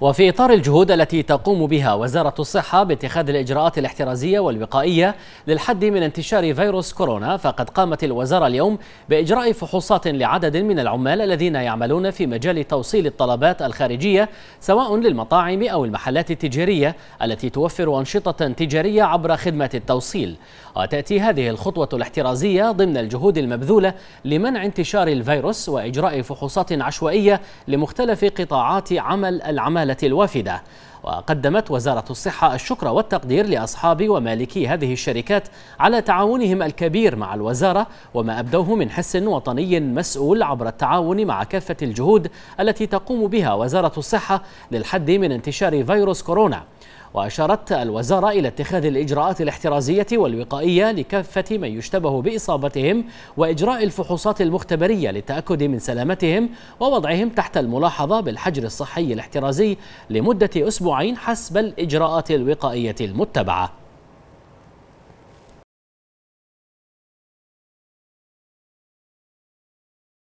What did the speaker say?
وفي إطار الجهود التي تقوم بها وزارة الصحة باتخاذ الإجراءات الاحترازية والوقائية للحد من انتشار فيروس كورونا فقد قامت الوزارة اليوم بإجراء فحوصات لعدد من العمال الذين يعملون في مجال توصيل الطلبات الخارجية سواء للمطاعم أو المحلات التجارية التي توفر أنشطة تجارية عبر خدمة التوصيل وتأتي هذه الخطوة الاحترازية ضمن الجهود المبذولة لمنع انتشار الفيروس وإجراء فحوصات عشوائية لمختلف قطاعات عمل العمالة الوافدة وقدمت وزارة الصحة الشكر والتقدير لأصحاب ومالكي هذه الشركات على تعاونهم الكبير مع الوزارة وما أبدوه من حس وطني مسؤول عبر التعاون مع كافة الجهود التي تقوم بها وزارة الصحة للحد من انتشار فيروس كورونا وأشارت الوزارة إلى اتخاذ الإجراءات الاحترازية والوقائية لكافة من يشتبه بإصابتهم وإجراء الفحوصات المختبرية للتأكد من سلامتهم ووضعهم تحت الملاحظة بالحجر الصحي الاحترازي لمدة أسبوع أسبوعين حسب الإجراءات الوقائية المتبعة